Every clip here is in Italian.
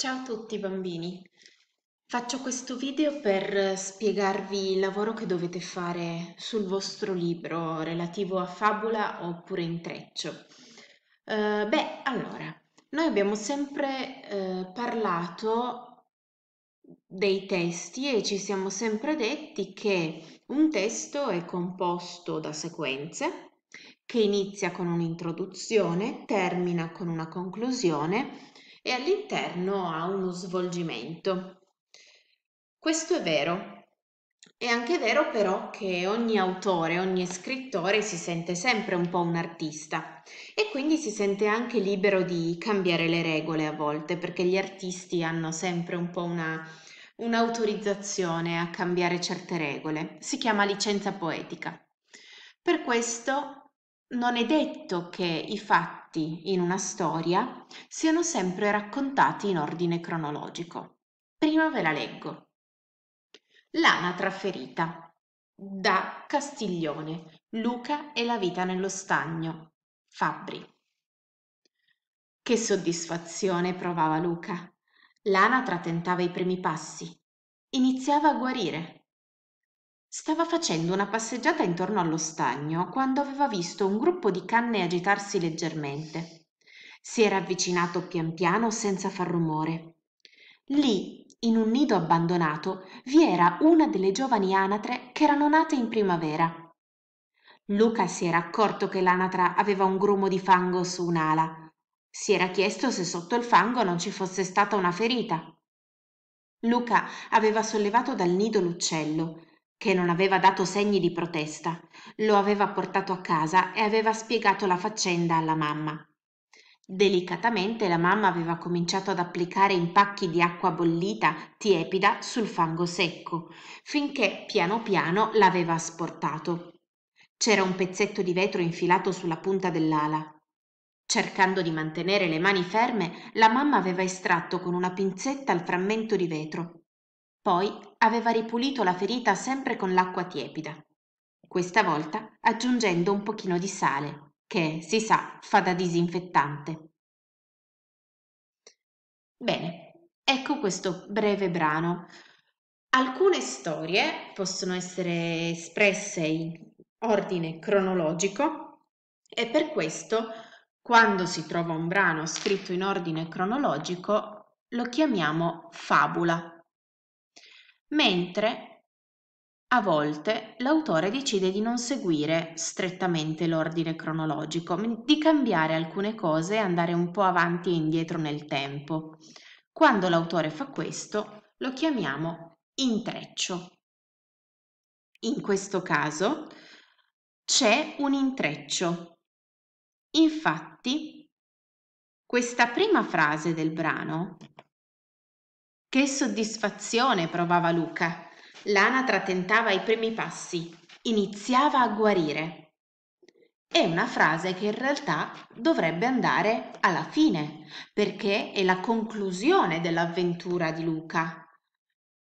Ciao a tutti bambini, faccio questo video per spiegarvi il lavoro che dovete fare sul vostro libro relativo a fabula oppure intreccio. Eh, beh, allora, noi abbiamo sempre eh, parlato dei testi e ci siamo sempre detti che un testo è composto da sequenze che inizia con un'introduzione, termina con una conclusione e all'interno ha uno svolgimento. Questo è vero. È anche vero però che ogni autore, ogni scrittore si sente sempre un po' un artista e quindi si sente anche libero di cambiare le regole a volte perché gli artisti hanno sempre un po' una, un'autorizzazione a cambiare certe regole. Si chiama licenza poetica. Per questo non è detto che i fatti in una storia siano sempre raccontati in ordine cronologico. Prima ve la leggo. L'anatra ferita da Castiglione, Luca e la vita nello stagno, Fabbri. Che soddisfazione provava Luca. L'anatra tentava i primi passi. Iniziava a guarire. Stava facendo una passeggiata intorno allo stagno quando aveva visto un gruppo di canne agitarsi leggermente. Si era avvicinato pian piano senza far rumore. Lì, in un nido abbandonato, vi era una delle giovani anatre che erano nate in primavera. Luca si era accorto che l'anatra aveva un grumo di fango su un'ala. Si era chiesto se sotto il fango non ci fosse stata una ferita. Luca aveva sollevato dal nido l'uccello che non aveva dato segni di protesta lo aveva portato a casa e aveva spiegato la faccenda alla mamma delicatamente la mamma aveva cominciato ad applicare impacchi di acqua bollita tiepida sul fango secco finché piano piano l'aveva asportato c'era un pezzetto di vetro infilato sulla punta dell'ala Cercando di mantenere le mani ferme, la mamma aveva estratto con una pinzetta il frammento di vetro. Poi aveva ripulito la ferita sempre con l'acqua tiepida questa volta aggiungendo un pochino di sale che si sa fa da disinfettante bene ecco questo breve brano alcune storie possono essere espresse in ordine cronologico e per questo quando si trova un brano scritto in ordine cronologico lo chiamiamo fabula mentre a volte l'autore decide di non seguire strettamente l'ordine cronologico, di cambiare alcune cose e andare un po' avanti e indietro nel tempo. Quando l'autore fa questo lo chiamiamo intreccio. In questo caso c'è un intreccio. Infatti, questa prima frase del brano che soddisfazione provava Luca. L'anatra tentava i primi passi, iniziava a guarire. È una frase che in realtà dovrebbe andare alla fine, perché è la conclusione dell'avventura di Luca.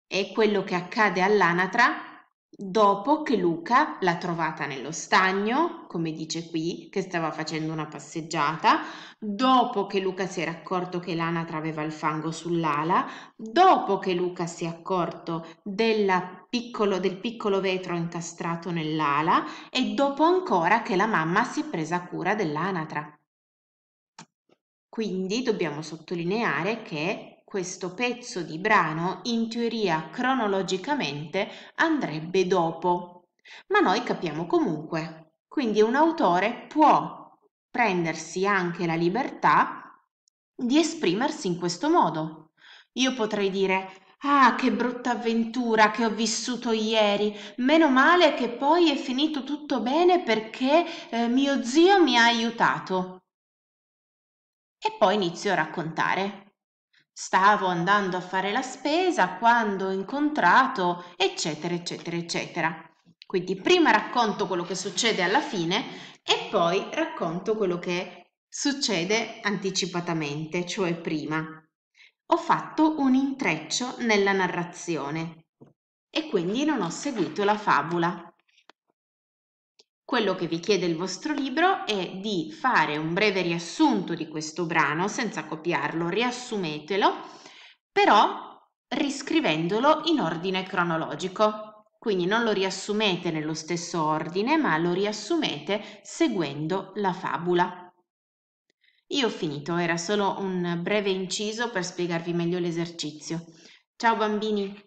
E quello che accade all'anatra dopo che Luca l'ha trovata nello stagno, come dice qui, che stava facendo una passeggiata, dopo che Luca si era accorto che l'anatra aveva il fango sull'ala, dopo che Luca si è accorto piccolo, del piccolo vetro incastrato nell'ala e dopo ancora che la mamma si è presa cura dell'anatra. Quindi dobbiamo sottolineare che questo pezzo di brano in teoria cronologicamente andrebbe dopo, ma noi capiamo comunque. Quindi un autore può prendersi anche la libertà di esprimersi in questo modo. Io potrei dire Ah, che brutta avventura che ho vissuto ieri. Meno male che poi è finito tutto bene perché eh, mio zio mi ha aiutato. E poi inizio a raccontare stavo andando a fare la spesa quando ho incontrato eccetera eccetera eccetera. Quindi prima racconto quello che succede alla fine e poi racconto quello che succede anticipatamente, cioè prima. Ho fatto un intreccio nella narrazione e quindi non ho seguito la favola. Quello che vi chiede il vostro libro è di fare un breve riassunto di questo brano senza copiarlo, riassumetelo, però riscrivendolo in ordine cronologico. Quindi non lo riassumete nello stesso ordine, ma lo riassumete seguendo la fabula. Io ho finito, era solo un breve inciso per spiegarvi meglio l'esercizio. Ciao bambini!